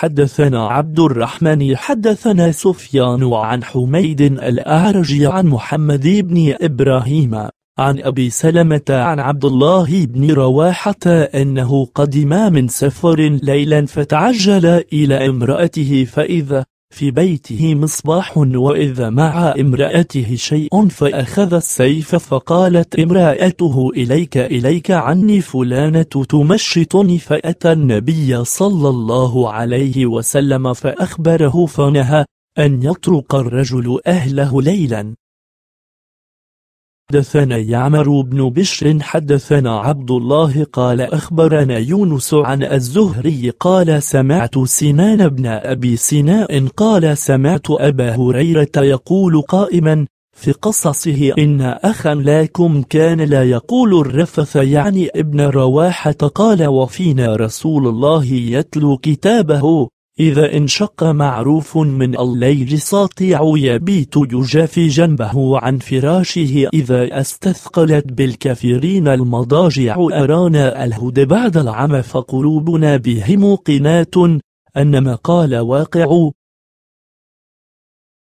حدثنا عبد الرحمن حدثنا سفيان عن حميد الأعرج عن محمد بن إبراهيم عن أبي سلمة عن عبد الله بن رواحة أنه قدم من سفر ليلا فتعجل إلى امرأته فإذا في بيته مصباح وإذا مع امرأته شيء فأخذ السيف فقالت امرأته إليك إليك عني فلانة تمشطني فأتى النبي صلى الله عليه وسلم فأخبره فنهى أن يطرق الرجل أهله ليلا حدثنا يعمر بن بشر حدثنا عبد الله قال أخبرنا يونس عن الزهري قال سمعت سنان بن أبي سناء قال سمعت أبا هريرة يقول قائما في قصصه إن أخا لكم كان لا يقول الرفث يعني ابن رواحة قال وفينا رسول الله يتلو كتابه إذا انشق معروف من الليل ساطع يبيت يجافي جنبه عن فراشه إذا استثقلت بالكثيرين المضاجع أرانا الهدى بعد العمى فقلوبنا به موقنات أن ما قال واقع